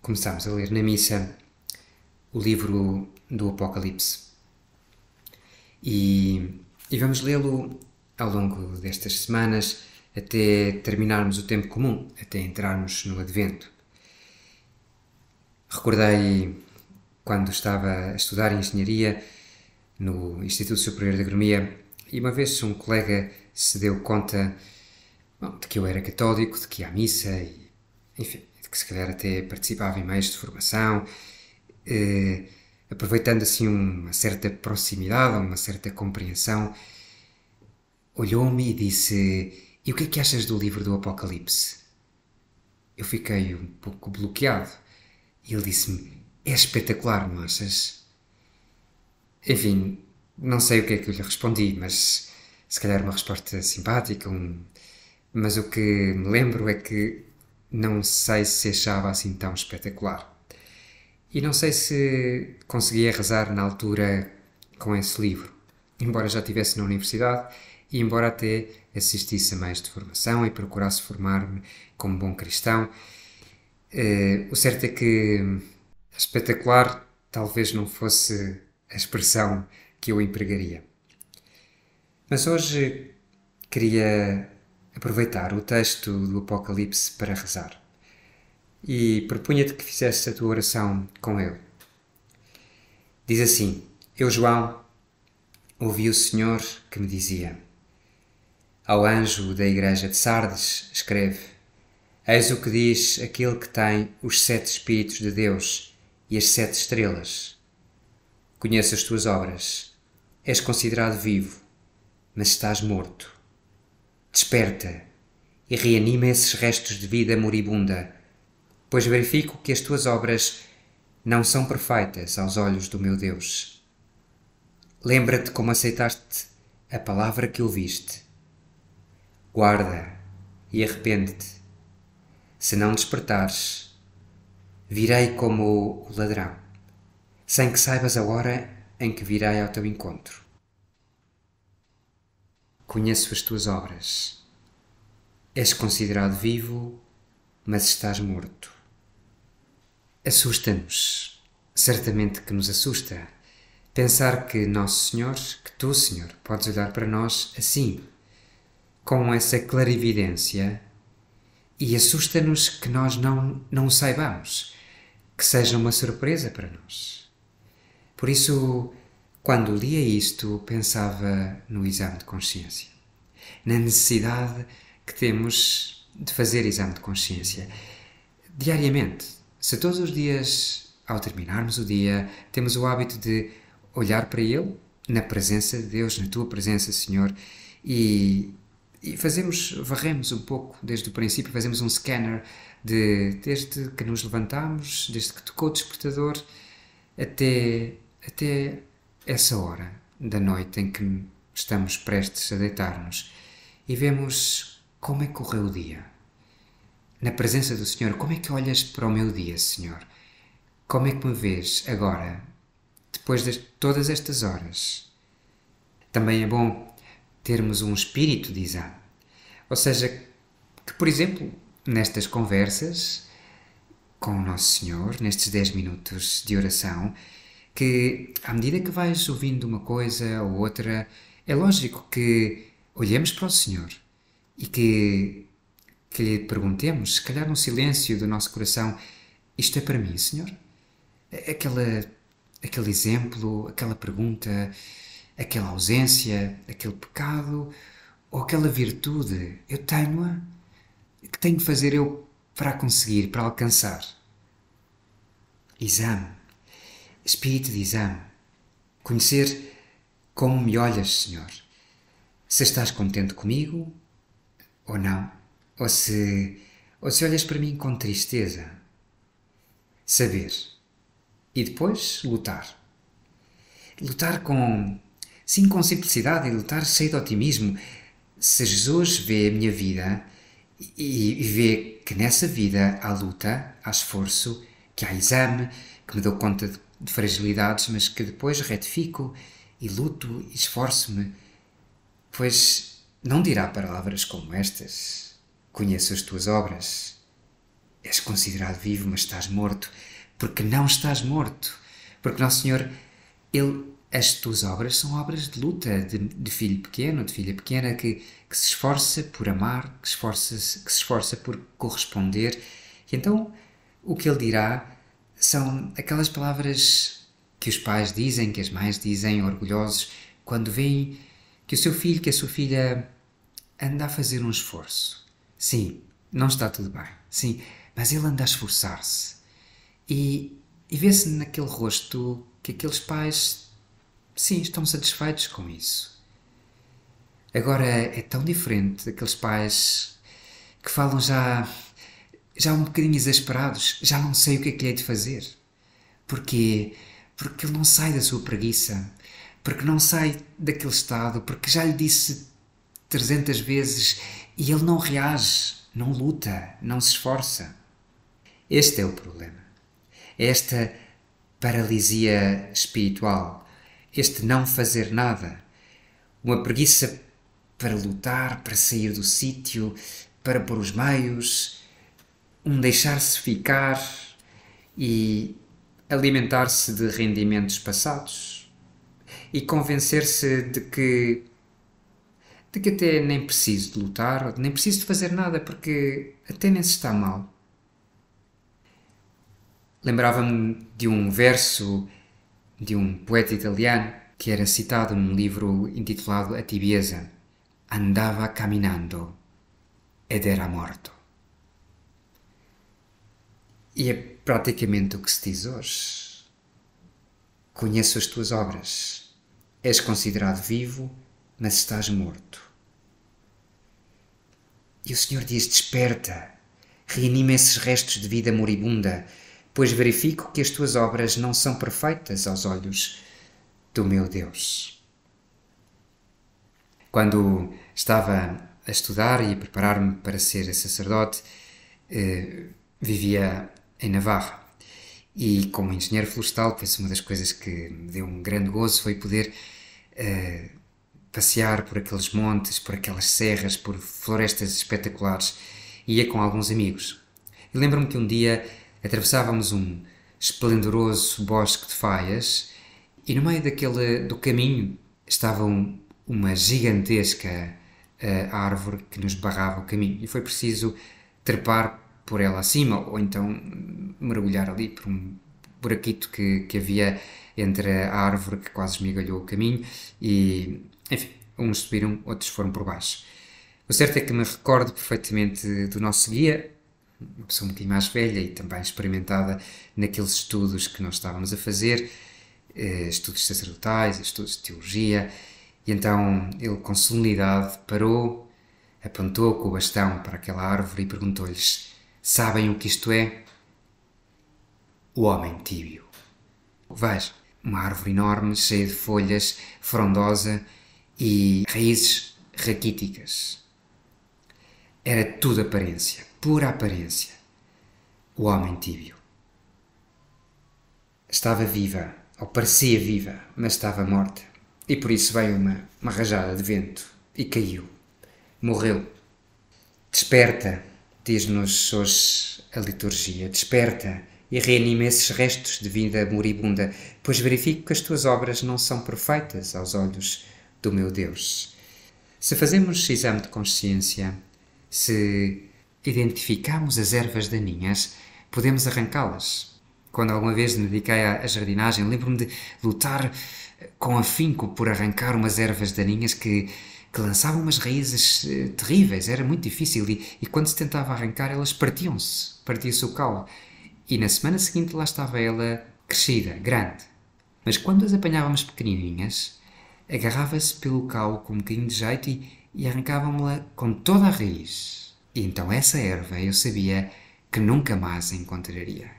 começámos a ler na missa o livro do Apocalipse. E, e vamos lê-lo ao longo destas semanas até terminarmos o tempo comum, até entrarmos no Advento. Recordei quando estava a estudar engenharia no Instituto Superior de Agronomia e uma vez um colega se deu conta bom, de que eu era católico, de que ia à missa, e, enfim, que se calhar até participava em meios de formação, eh, aproveitando assim uma certa proximidade, uma certa compreensão, olhou-me e disse: E o que é que achas do livro do Apocalipse? Eu fiquei um pouco bloqueado. E ele disse-me: É espetacular, não achas? Enfim, não sei o que é que eu lhe respondi, mas se calhar uma resposta simpática, um... mas o que me lembro é que não sei se achava assim tão espetacular. E não sei se conseguia rezar na altura com esse livro, embora já estivesse na universidade e embora até assistisse a meios de formação e procurasse formar-me como bom cristão. Uh, o certo é que espetacular talvez não fosse a expressão que eu empregaria. Mas hoje queria aproveitar o texto do Apocalipse para rezar. E propunha-te que fizesse a tua oração com ele. Diz assim: Eu, João, ouvi o Senhor que me dizia: Ao anjo da igreja de Sardes, escreve: Eis o que diz aquele que tem os sete Espíritos de Deus e as sete estrelas. Conheço as tuas obras. És considerado vivo, mas estás morto Desperta e reanima esses restos de vida moribunda, pois verifico que as tuas obras não são perfeitas aos olhos do meu Deus. Lembra-te como aceitaste a palavra que ouviste. Guarda e arrepende-te. Se não despertares, virei como o ladrão, sem que saibas a hora em que virei ao teu encontro conheço as tuas obras. És considerado vivo, mas estás morto. Assusta-nos, certamente que nos assusta, pensar que Nosso Senhor, que tu, Senhor, podes olhar para nós assim, com essa clarividência, e assusta-nos que nós não, não o saibamos, que seja uma surpresa para nós. Por isso, quando lia isto, pensava no exame de consciência, na necessidade que temos de fazer exame de consciência diariamente. Se todos os dias, ao terminarmos o dia, temos o hábito de olhar para Ele, na presença de Deus, na Tua presença, Senhor, e, e fazemos, varremos um pouco desde o princípio, fazemos um scanner de, desde que nos levantamos, desde que tocou o despertador, até, até essa hora da noite em que estamos prestes a deitar-nos e vemos como é que correu o dia. Na presença do Senhor, como é que olhas para o meu dia, Senhor? Como é que me vês agora, depois de todas estas horas? Também é bom termos um espírito de exame. Ou seja, que, por exemplo, nestas conversas com o Nosso Senhor, nestes 10 minutos de oração, que à medida que vais ouvindo uma coisa ou outra, é lógico que olhemos para o Senhor e que, que lhe perguntemos, se calhar no silêncio do nosso coração, isto é para mim, Senhor? Aquela, aquele exemplo, aquela pergunta, aquela ausência, aquele pecado ou aquela virtude, eu tenho-a? O que tenho que fazer eu para a conseguir, para alcançar? Exame espírito de exame, conhecer como me olhas, Senhor, se estás contente comigo ou não, ou se, ou se olhas para mim com tristeza. Saber e depois lutar. Lutar com, sim, com simplicidade e lutar cheio de otimismo. Se Jesus vê a minha vida e, e vê que nessa vida há luta, há esforço, que há exame, que me dou conta de de fragilidades, mas que depois retifico e luto e esforço-me, pois não dirá palavras como estas. Conheço as tuas obras. És considerado vivo, mas estás morto, porque não estás morto. Porque Nosso Senhor, Ele, as tuas obras são obras de luta, de, de filho pequeno, de filha pequena, que, que se esforça por amar, que, esforça, que se esforça por corresponder. E então, o que Ele dirá são aquelas palavras que os pais dizem, que as mães dizem, orgulhosos, quando veem que o seu filho, que a sua filha anda a fazer um esforço. Sim, não está tudo bem. Sim, mas ele anda a esforçar-se. E, e vê-se naquele rosto que aqueles pais, sim, estão satisfeitos com isso. Agora é tão diferente daqueles pais que falam já já um bocadinho exasperados, já não sei o que é que lhe hei de fazer. Porquê? Porque ele não sai da sua preguiça, porque não sai daquele estado, porque já lhe disse 300 vezes e ele não reage, não luta, não se esforça. Este é o problema. Esta paralisia espiritual, este não fazer nada, uma preguiça para lutar, para sair do sítio, para pôr os meios, um deixar-se ficar e alimentar-se de rendimentos passados e convencer-se de que de que até nem preciso de lutar, nem preciso de fazer nada porque até nem se está mal. Lembrava-me de um verso de um poeta italiano que era citado num livro intitulado A Tibieza. Andava caminhando ed era morto. E é praticamente o que se diz hoje. Conheço as tuas obras. És considerado vivo, mas estás morto. E o Senhor diz: Desperta, reanima esses restos de vida moribunda, pois verifico que as tuas obras não são perfeitas aos olhos do meu Deus. Quando estava a estudar e a preparar-me para ser sacerdote, eh, vivia em Navarra. E como engenheiro florestal, penso uma das coisas que me deu um grande gozo foi poder uh, passear por aqueles montes, por aquelas serras, por florestas espetaculares. Ia com alguns amigos. E lembro-me que um dia atravessávamos um esplendoroso bosque de faias e no meio daquele do caminho estava um, uma gigantesca uh, árvore que nos barrava o caminho e foi preciso trepar por ela acima, ou então mergulhar ali por um buraquito que, que havia entre a árvore que quase esmigalhou o caminho e, enfim, uns subiram, outros foram por baixo. O certo é que me recordo perfeitamente do nosso guia, uma pessoa um bocadinho mais velha e também experimentada naqueles estudos que nós estávamos a fazer, eh, estudos sacerdotais, estudos de teologia, e então ele com solenidade parou, apontou com o bastão para aquela árvore e perguntou-lhes Sabem o que isto é? O homem tíbio. Vais, uma árvore enorme, cheia de folhas, frondosa e raízes raquíticas. Era tudo aparência, pura aparência. O homem tíbio. Estava viva, ou parecia viva, mas estava morta. E por isso veio uma, uma rajada de vento e caiu. Morreu. Desperta, Diz-nos hoje a liturgia: Desperta e reanima esses restos de vida moribunda, pois verifico que as tuas obras não são perfeitas aos olhos do meu Deus. Se fazemos exame de consciência, se identificamos as ervas daninhas, podemos arrancá-las. Quando alguma vez me dediquei à jardinagem, lembro-me de lutar com afinco por arrancar umas ervas daninhas que que lançavam umas raízes eh, terríveis, era muito difícil e, e quando se tentava arrancar elas partiam-se, partia-se o caule. E na semana seguinte lá estava ela crescida, grande. Mas quando as apanhávamos pequenininhas, agarrava-se pelo caule com um bocadinho de jeito e, e arrancavam-me-la com toda a raiz. E então essa erva eu sabia que nunca mais a encontraria.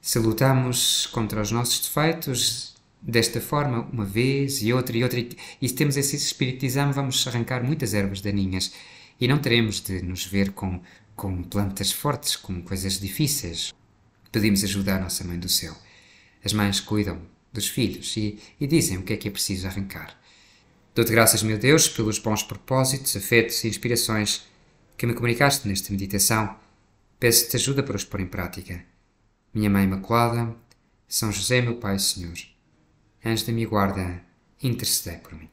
Se lutamos contra os nossos defeitos, desta forma, uma vez e outra e outra, e se temos esse espírito de exame, vamos arrancar muitas ervas daninhas e não teremos de nos ver com, com plantas fortes, com coisas difíceis. Pedimos ajuda à nossa Mãe do Céu. As mães cuidam dos filhos e, e dizem o que é que é preciso arrancar. Dou-te graças, meu Deus, pelos bons propósitos, afetos e inspirações que me comunicaste nesta meditação. Peço-te ajuda para os pôr em prática. Minha Mãe Imaculada, São José, meu Pai Senhor Anjo da minha guarda, intercedei por mim.